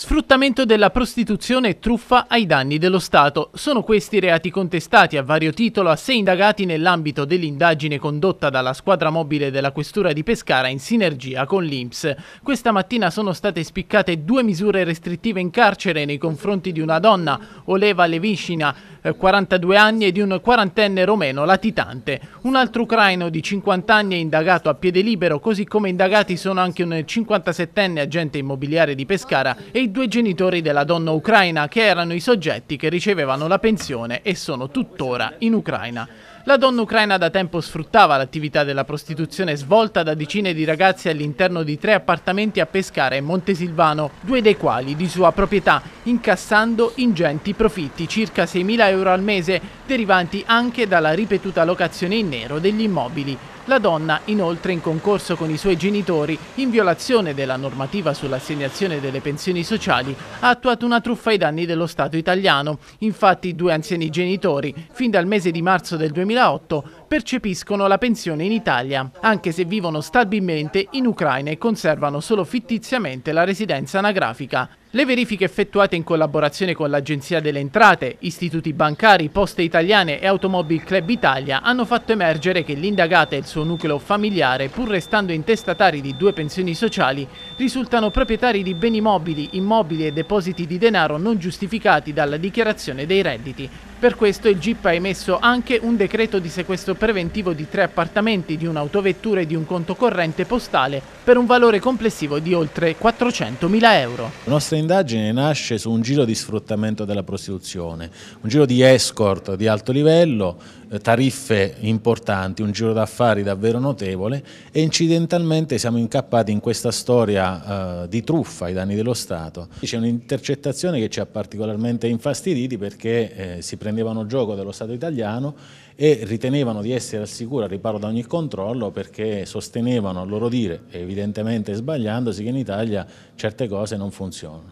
Sfruttamento della prostituzione e truffa ai danni dello Stato. Sono questi reati contestati a vario titolo a sei indagati nell'ambito dell'indagine condotta dalla squadra mobile della Questura di Pescara in sinergia con l'Inps. Questa mattina sono state spiccate due misure restrittive in carcere nei confronti di una donna, Oleva Leviscina, 42 eh, anni, e di un quarantenne romeno latitante. Un altro ucraino di 50 anni è indagato a piede libero, così come indagati sono anche un 57enne agente immobiliare di Pescara e due genitori della donna ucraina che erano i soggetti che ricevevano la pensione e sono tuttora in Ucraina. La donna ucraina da tempo sfruttava l'attività della prostituzione svolta da decine di ragazzi all'interno di tre appartamenti a Pescara e Montesilvano, due dei quali di sua proprietà, incassando ingenti profitti, circa 6.000 euro al mese, derivanti anche dalla ripetuta locazione in nero degli immobili. La donna, inoltre in concorso con i suoi genitori, in violazione della normativa sull'assegnazione delle pensioni sociali, ha attuato una truffa ai danni dello Stato italiano. Infatti due anziani genitori, fin dal mese di marzo del 2020, 2008 percepiscono la pensione in Italia, anche se vivono stabilmente in Ucraina e conservano solo fittiziamente la residenza anagrafica. Le verifiche effettuate in collaborazione con l'Agenzia delle Entrate, istituti bancari, poste italiane e Automobil Club Italia hanno fatto emergere che l'indagata e il suo nucleo familiare, pur restando intestatari di due pensioni sociali, risultano proprietari di beni mobili, immobili e depositi di denaro non giustificati dalla dichiarazione dei redditi. Per questo il GIP ha emesso anche un decreto di sequestro preventivo di tre appartamenti, di un'autovettura e di un conto corrente postale per un valore complessivo di oltre 400.000 euro indagine nasce su un giro di sfruttamento della prostituzione, un giro di escort di alto livello, eh, tariffe importanti, un giro d'affari davvero notevole e incidentalmente siamo incappati in questa storia eh, di truffa ai danni dello Stato. C'è un'intercettazione che ci ha particolarmente infastiditi perché eh, si prendevano gioco dello Stato italiano e ritenevano di essere al sicuro a riparo da ogni controllo perché sostenevano, a loro dire, evidentemente sbagliandosi, che in Italia certe cose non funzionano.